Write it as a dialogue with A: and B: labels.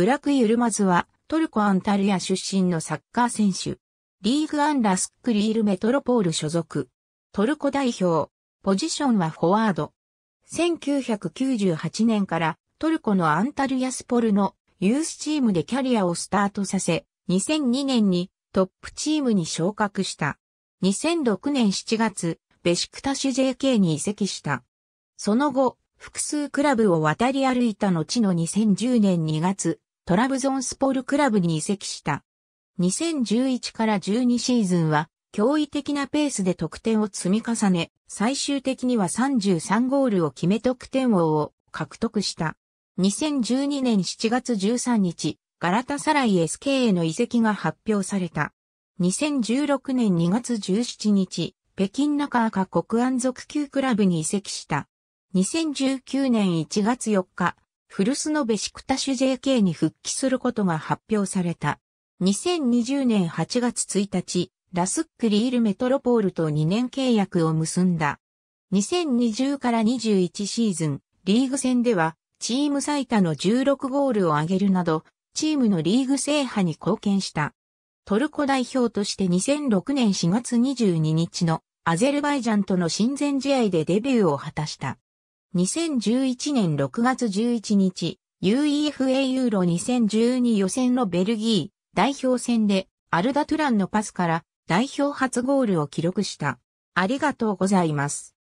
A: ブラク・ユルマズは、トルコ・アンタルヤ出身のサッカー選手。リ
B: ーグ・アンラスク・リール・メトロポール所属。トルコ代表。ポジションはフォワード。1998年からトルコのアンタルヤスポルのユースチームでキャリアをスタートさせ、2002年にトップチームに昇格した。2006年7月、ベシクタシ JK に移籍した。その後、複数クラブを渡り歩いた後の2010年2月、トラブゾンスポルクラブに移籍した。2011から12シーズンは驚異的なペースで得点を積み重ね、最終的には33ゴールを決め得点王を獲得した。2012年7月13日、ガラタサライ SK への移籍が発表された。2016年2月17日、北京中赤国安族級クラブに移籍した。2019年1月4日、古巣のベシクタシュ JK に復帰することが発表された。2020年8月1日、ラスックリールメトロポールと2年契約を結んだ。2020から21シーズン、リーグ戦では、チーム最多の16ゴールを挙げるなど、チームのリーグ制覇に貢献した。トルコ代表として2006年4月22日のアゼルバイジャンとの親善試合でデビューを果たした。2011年6月11日、UEFA ユーロ2012予選のベルギー代表戦でアルダトゥランのパスから
A: 代表初ゴールを記録した。ありがとうございます。